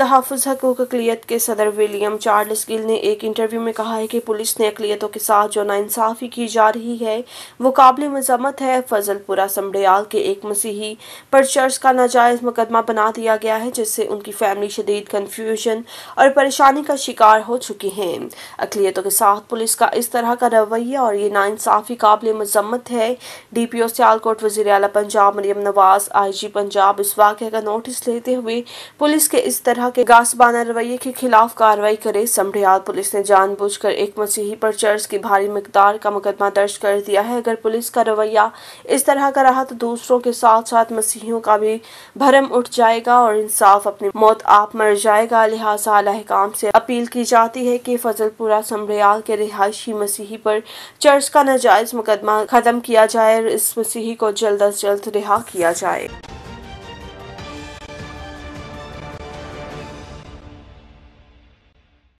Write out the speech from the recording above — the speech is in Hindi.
तहफ़ हकूक अकलीत के सदर विलियम चार्ल्स गिल ने एक इंटरव्यू में कहा है कि पुलिस ने अकलीतों के साथ जो नासाफी की जा रही है वो काबिल मजम्मत है फजलपुरा समड़याल के एक मसीही पर चर्च का नाजायज़ मुकदमा बना दिया गया है जिससे उनकी फैमिली शदीद कन्फ्यूजन और परेशानी का शिकार हो चुकी हैं अकलीतों के साथ पुलिस का इस तरह का रवैया और ये नासाफी काबिल मजम्मत है डी पी ओ सियालकोट वजी अला पंजाब मरियम नवाज आई जी पंजाब इस वाक़े का नोटिस लेते हुए पुलिस के इस तरह के गासबाना रवैये के खिलाफ कार्रवाई करे समरियाल पुलिस ने जानबूझकर एक मसीही पर चर्च की भारी मकदार का मुकदमा दर्ज कर दिया है अगर पुलिस का रवैया इस तरह का रहा तो दूसरों के साथ साथ मसीहियों का भी भरम उठ जाएगा और इंसाफ अपनी मौत आप मर जाएगा लिहाजा अलहकाम से अपील की जाती है कि फजलपुरा समरियाल के रिहायशी मसीही पर चर्च का नाजायज मुकदमा खत्म किया जाए और इस मसीही को जल्द अज जल्द रिहा किया जाए